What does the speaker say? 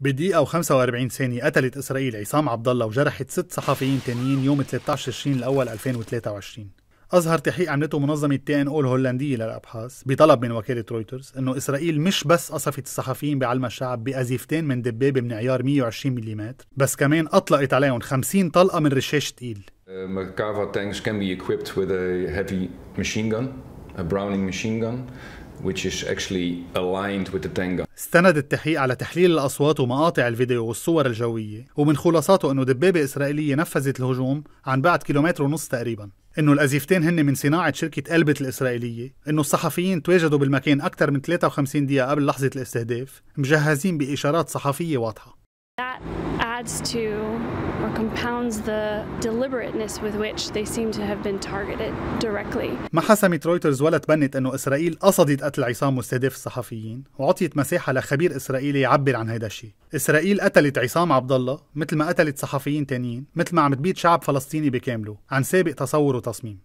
بدقيقة و45 ثانية قتلت إسرائيل عصام عبد الله وجرحت ست صحفيين تانيين يوم 13 تشرين الأول 2023 أظهر تحقيق عملته منظمة تي إن أو الهولندية للأبحاث بطلب من وكالة رويترز إنه إسرائيل مش بس قصفت الصحفيين بعلم الشعب بأزيفتين من دبابة من عيار 120 ملم بس كمان أطلقت عليهم 50 طلقة من رشاش تقيل uh, Merkava tanks can be equipped with a heavy machine gun, a Browning machine gun, which is actually aligned with the tango. استند التحقيق على تحليل الأصوات ومقاطع الفيديو والصور الجوية ومن خلاصاته أنه دبابة إسرائيلية نفذت الهجوم عن بعد كيلومتر ونص تقريبا انه الازيفتين هن من صناعه شركه البت الاسرائيليه انه الصحفيين تواجدوا بالمكان اكثر من 53 دقيقه قبل لحظه الاستهداف مجهزين باشارات صحفيه واضحه adds to or compounds the deliberateness with which they seem to have been targeted directly. ما حسمت رويترز ولا تبنت انه اسرائيل قصدت قتل عصام مستهدف الصحفيين وعطيت مساحه لخبير اسرائيلي يعبر عن هذا الشيء. اسرائيل قتلت عصام عبد الله مثل ما قتلت صحفيين تانيين مثل ما عم تبيد شعب فلسطيني بكامله عن سابق تصور وتصميم.